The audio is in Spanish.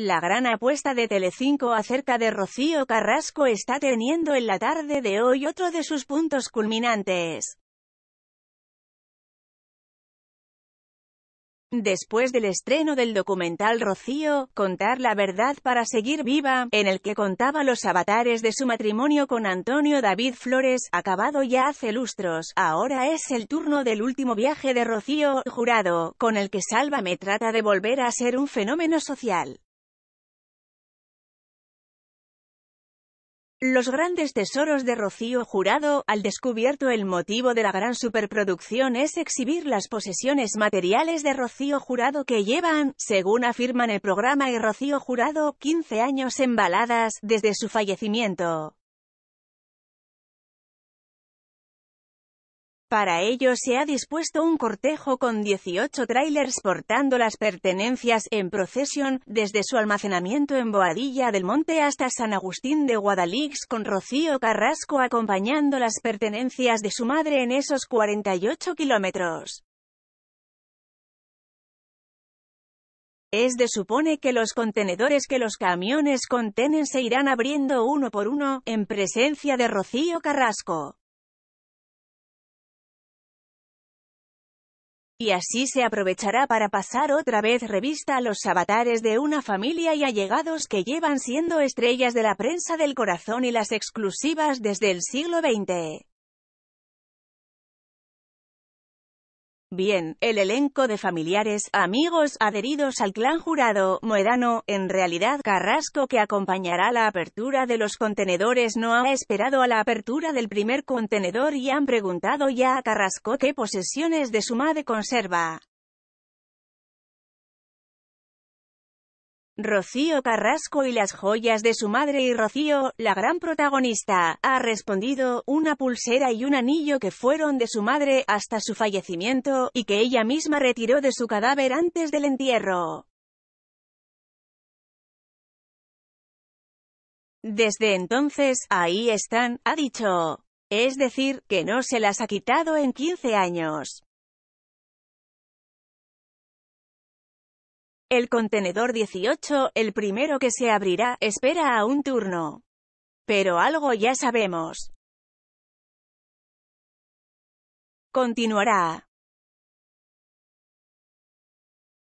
La gran apuesta de Telecinco acerca de Rocío Carrasco está teniendo en la tarde de hoy otro de sus puntos culminantes. Después del estreno del documental Rocío, Contar la verdad para seguir viva, en el que contaba los avatares de su matrimonio con Antonio David Flores, acabado ya hace lustros, ahora es el turno del último viaje de Rocío, jurado, con el que Sálvame trata de volver a ser un fenómeno social. Los grandes tesoros de Rocío Jurado, al descubierto el motivo de la gran superproducción es exhibir las posesiones materiales de Rocío Jurado que llevan, según afirman el programa y Rocío Jurado, 15 años embaladas, desde su fallecimiento. Para ello se ha dispuesto un cortejo con 18 trailers portando las pertenencias en procesión, desde su almacenamiento en Boadilla del Monte hasta San Agustín de Guadalix con Rocío Carrasco acompañando las pertenencias de su madre en esos 48 kilómetros. Es de supone que los contenedores que los camiones contenen se irán abriendo uno por uno, en presencia de Rocío Carrasco. Y así se aprovechará para pasar otra vez revista a los avatares de una familia y allegados que llevan siendo estrellas de la prensa del corazón y las exclusivas desde el siglo XX. Bien, el elenco de familiares, amigos adheridos al clan jurado, Moedano, en realidad, Carrasco que acompañará la apertura de los contenedores no ha esperado a la apertura del primer contenedor y han preguntado ya a Carrasco qué posesiones de su madre conserva. Rocío Carrasco y las joyas de su madre y Rocío, la gran protagonista, ha respondido, una pulsera y un anillo que fueron de su madre hasta su fallecimiento, y que ella misma retiró de su cadáver antes del entierro. Desde entonces, ahí están, ha dicho. Es decir, que no se las ha quitado en 15 años. El contenedor 18, el primero que se abrirá, espera a un turno. Pero algo ya sabemos. Continuará.